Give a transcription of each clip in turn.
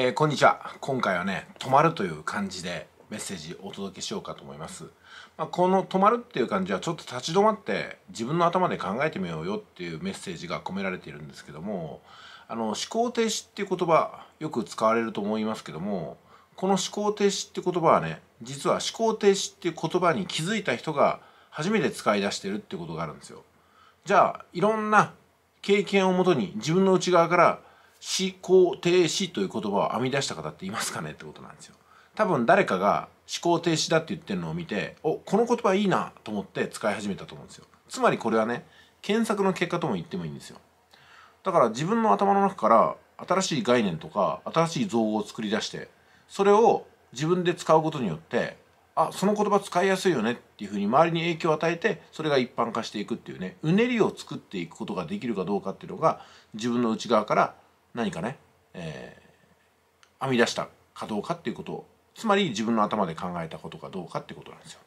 えー、こんにちは今回はね「止まる」という感じでメッセージお届けしようかと思います、まあ、この「止まる」っていう感じはちょっと立ち止まって自分の頭で考えてみようよっていうメッセージが込められているんですけどもあの思考停止っていう言葉よく使われると思いますけどもこの思考停止って言葉はね実は思考停止っていう言葉に気づいた人が初めて使い出してるってことがあるんですよじゃあいろんな経験をもとに自分の内側から思考停止という言葉を編み出した方っていますかねってことなんですよ。多分誰かが思考停止だって言ってるのを見て、お、この言葉いいなと思って使い始めたと思うんですよ。つまりこれはね、検索の結果とも言ってもいいんですよ。だから自分の頭の中から新しい概念とか新しい造語を作り出して、それを自分で使うことによって、あ、その言葉使いやすいよねっていうふうに周りに影響を与えて、それが一般化していくっていうね、うねりを作っていくことができるかどうかっていうのが自分の内側から何かね、えー、編み出したかどうかっていうことをつまり自分の頭で考えたことかどうかってことなんですよ。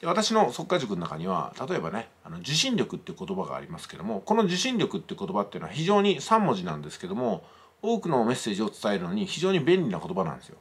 で私の即果塾の中には例えばねあの受信力っていう言葉がありますけどもこの受信力っていう言葉っていうのは非常に3文字なんですけども多くのメッセージを伝えるのに非常に便利な言葉なんですよ。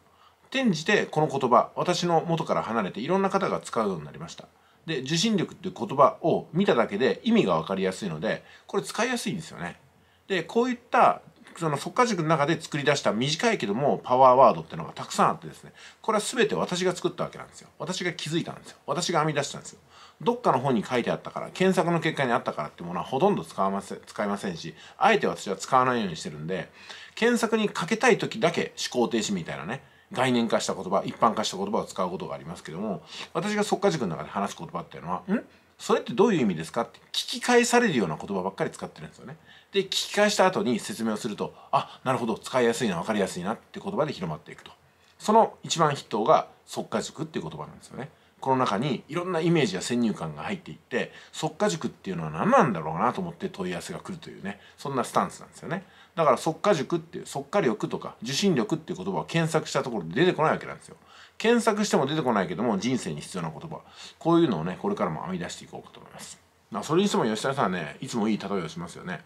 転じてこの言葉私の元から離れていろんな方が使うようになりました。で受信力っていう言葉を見ただけで意味が分かりやすいのでこれ使いやすいんですよね。でこういったその速化塾の中で作り出した短いけどもパワーワードってのがたくさんあってですねこれは全て私が作ったわけなんですよ私が気づいたんですよ私が編み出したんですよどっかの本に書いてあったから検索の結果にあったからってものはほとんど使わません、使いませんしあえて私は使わないようにしてるんで検索にかけたい時だけ思考停止みたいなね概念化した言葉一般化した言葉を使うことがありますけども私が速化塾の中で話す言葉っていうのは「んそれってどういう意味ですかって聞き返されるような言葉ばっかり使ってるんですよね。で聞き返した後に説明をするとあなるほど使いやすいな分かりやすいなって言葉で広まっていくとその一番筆頭が即価塾っていう言葉なんですよね。この中にいろんなイメージや先入観が入っていって即価塾っていうのは何なんだろうなと思って問い合わせが来るというねそんなスタンスなんですよねだから即価塾っていう即価力とか受信力っていう言葉を検索したところで出てこないわけなんですよ検索しても出てこないけども人生に必要な言葉こういうのをねこれからも編み出していこうかと思いますまあそれにしても吉田さんはねいつもいい例えをしますよね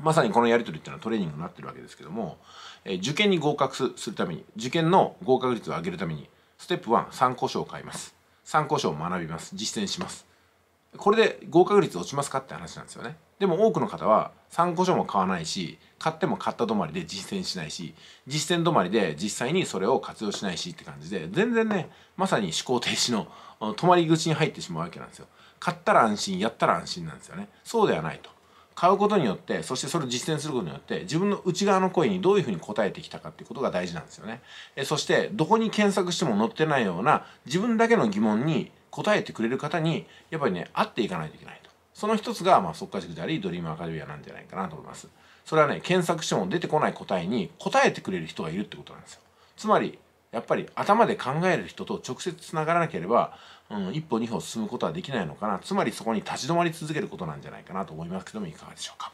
まさにこのやり取りっていうのはトレーニングになってるわけですけども、え受験に合格するために受験の合格率を上げるためにステップ1参考書を買います参考書を学びます実践しますこれで合格率落ちますかって話なんですよねでも多くの方は参考書も買わないし買っても買った止まりで実践しないし実践止まりで実際にそれを活用しないしって感じで全然ねまさに思考停止の止まり口に入ってしまうわけなんですよ買ったら安心やったら安心なんですよねそうではないと買うことによってそしてそれを実践することによって自分の内側の声にどういうふうに応えてきたかっていうことが大事なんですよねえそしてどこに検索しても載ってないような自分だけの疑問に答えてくれる方にやっぱりね会っていかないといけないとその一つが、まあ、即価塾でありドリームアカデミアなんじゃないかなと思いますそれはね検索しても出てこない答えに答えてくれる人がいるってことなんですよつまりやっぱり頭で考える人と直接つながらなければ、うん、一歩二歩進むことはできないのかなつまりそこに立ち止まり続けることなんじゃないかなと思いますけどもいかがでしょうか。